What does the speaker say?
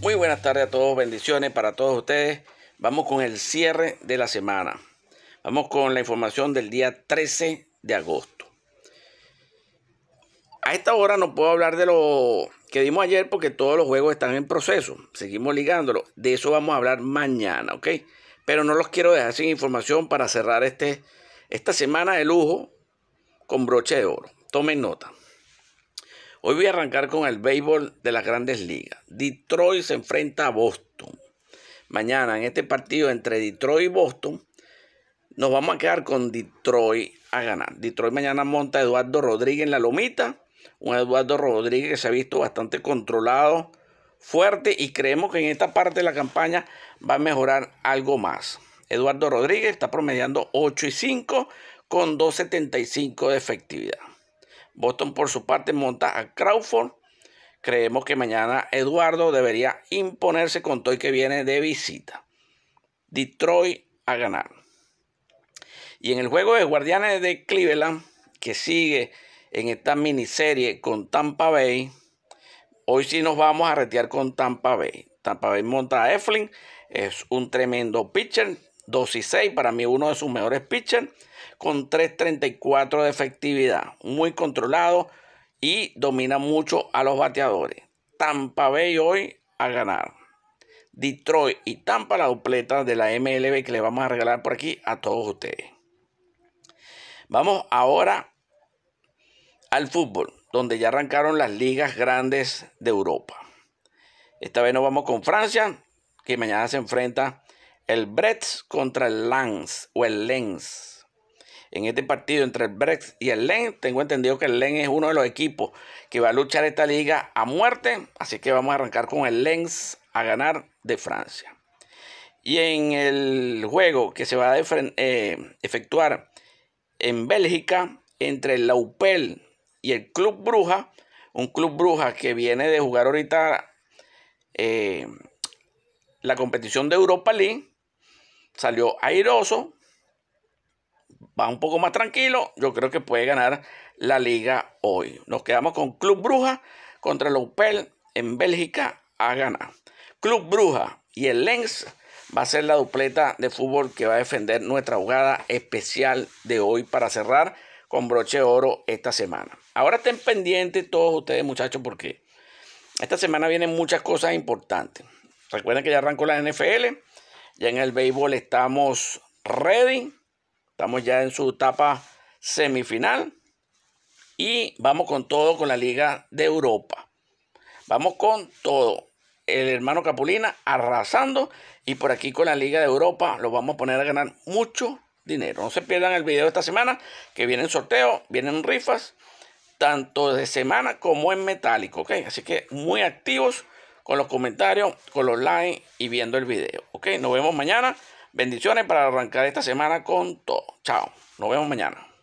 Muy tardes a todos, bendiciones para todos ustedes. Vamos con el cierre de la semana. Vamos con la información del día 13 de agosto. A esta hora no puedo hablar de lo que dimos ayer porque todos los juegos están en proceso. Seguimos ligándolo. De eso vamos a hablar mañana, ¿ok? Pero no los quiero dejar sin información para cerrar este, esta semana de lujo con broche de oro. Tomen nota. Hoy voy a arrancar con el béisbol de las grandes ligas. Detroit se enfrenta a Boston. Mañana en este partido entre Detroit y Boston, nos vamos a quedar con Detroit a ganar. Detroit mañana monta a Eduardo Rodríguez en la lomita un Eduardo Rodríguez que se ha visto bastante controlado, fuerte y creemos que en esta parte de la campaña va a mejorar algo más. Eduardo Rodríguez está promediando 8 y 5 con 2.75 de efectividad. Boston por su parte monta a Crawford. Creemos que mañana Eduardo debería imponerse con el que viene de visita. Detroit a ganar. Y en el juego de Guardianes de Cleveland, que sigue en esta miniserie con Tampa Bay. Hoy sí nos vamos a retear con Tampa Bay. Tampa Bay monta a Eflin. Es un tremendo pitcher. 2 y 6, para mí uno de sus mejores pitchers. Con 3.34 de efectividad. Muy controlado y domina mucho a los bateadores. Tampa Bay hoy a ganar. Detroit y Tampa, la dupleta de la MLB que le vamos a regalar por aquí a todos ustedes. Vamos ahora al fútbol, donde ya arrancaron las ligas grandes de Europa. Esta vez nos vamos con Francia, que mañana se enfrenta el Brest contra el Lens o el Lens. En este partido entre el Brest y el Lens, tengo entendido que el Lens es uno de los equipos que va a luchar esta liga a muerte, así que vamos a arrancar con el Lens a ganar de Francia. Y en el juego que se va a eh, efectuar en Bélgica entre el Laupel y el Club Bruja, un Club Bruja que viene de jugar ahorita eh, la competición de Europa League, salió airoso, va un poco más tranquilo, yo creo que puede ganar la liga hoy. Nos quedamos con Club Bruja contra el Opel en Bélgica a ganar. Club Bruja y el Lens va a ser la dupleta de fútbol que va a defender nuestra jugada especial de hoy para cerrar con broche de oro esta semana. Ahora estén pendientes todos ustedes, muchachos, porque esta semana vienen muchas cosas importantes. Recuerden que ya arrancó la NFL, ya en el béisbol estamos ready, estamos ya en su etapa semifinal y vamos con todo con la Liga de Europa. Vamos con todo. El hermano Capulina arrasando y por aquí con la Liga de Europa lo vamos a poner a ganar mucho dinero. No se pierdan el video de esta semana que vienen sorteos, vienen rifas tanto de semana como en metálico, ¿ok? Así que muy activos con los comentarios, con los likes y viendo el video, ¿ok? Nos vemos mañana. Bendiciones para arrancar esta semana con todo. Chao. Nos vemos mañana.